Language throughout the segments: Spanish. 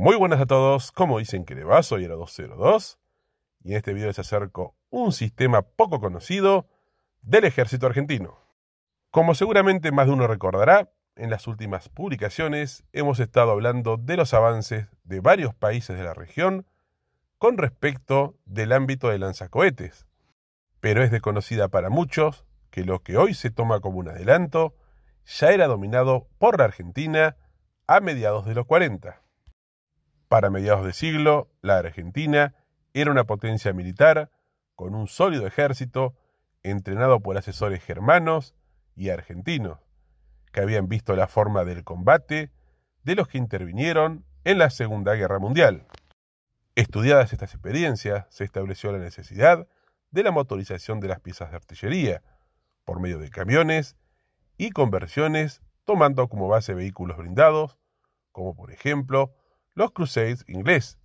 Muy buenas a todos, como dicen que le va, soy era 202 y en este video les acerco un sistema poco conocido del ejército argentino. Como seguramente más de uno recordará, en las últimas publicaciones hemos estado hablando de los avances de varios países de la región con respecto del ámbito de lanzacohetes, pero es desconocida para muchos que lo que hoy se toma como un adelanto ya era dominado por la Argentina a mediados de los 40. Para mediados de siglo, la Argentina era una potencia militar con un sólido ejército entrenado por asesores germanos y argentinos, que habían visto la forma del combate de los que intervinieron en la Segunda Guerra Mundial. Estudiadas estas experiencias, se estableció la necesidad de la motorización de las piezas de artillería, por medio de camiones y conversiones, tomando como base vehículos blindados, como por ejemplo los Crusades inglés,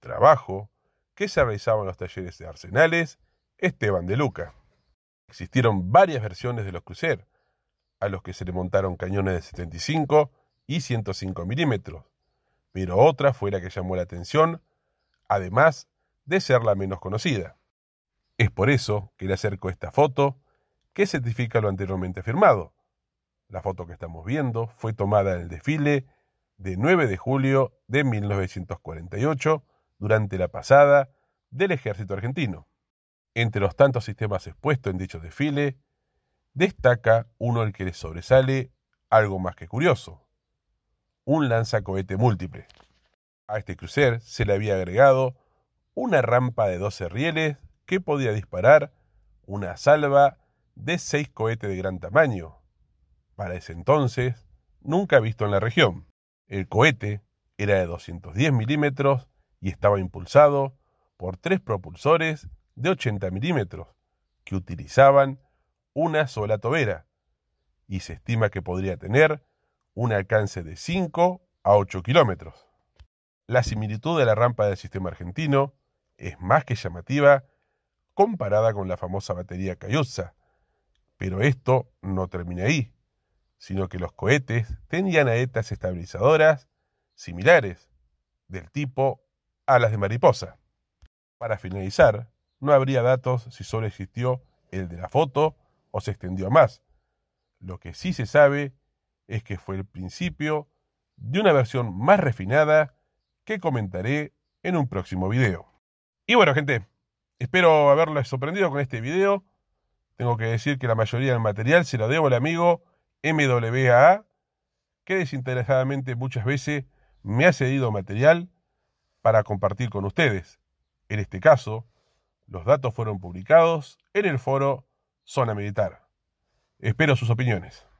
trabajo que se realizaba en los talleres de Arsenales Esteban de Luca. Existieron varias versiones de los Crusades, a los que se le montaron cañones de 75 y 105 milímetros, pero otra fue la que llamó la atención, además de ser la menos conocida. Es por eso que le acerco esta foto que certifica lo anteriormente firmado. La foto que estamos viendo fue tomada en el desfile de 9 de julio de 1948 durante la pasada del ejército argentino. Entre los tantos sistemas expuestos en dicho desfile, destaca uno al que le sobresale algo más que curioso, un lanzacohete múltiple. A este crucer se le había agregado una rampa de 12 rieles que podía disparar una salva de 6 cohetes de gran tamaño, para ese entonces nunca visto en la región. El cohete era de 210 milímetros y estaba impulsado por tres propulsores de 80 milímetros que utilizaban una sola tobera y se estima que podría tener un alcance de 5 a 8 kilómetros. La similitud de la rampa del sistema argentino es más que llamativa comparada con la famosa batería Cayuza, pero esto no termina ahí sino que los cohetes tenían aetas estabilizadoras similares, del tipo a las de mariposa. Para finalizar, no habría datos si solo existió el de la foto o se extendió más. Lo que sí se sabe es que fue el principio de una versión más refinada que comentaré en un próximo video. Y bueno, gente, espero haberles sorprendido con este video. Tengo que decir que la mayoría del material se lo debo al amigo MWAA, que desinteresadamente muchas veces me ha cedido material para compartir con ustedes. En este caso, los datos fueron publicados en el foro Zona Militar. Espero sus opiniones.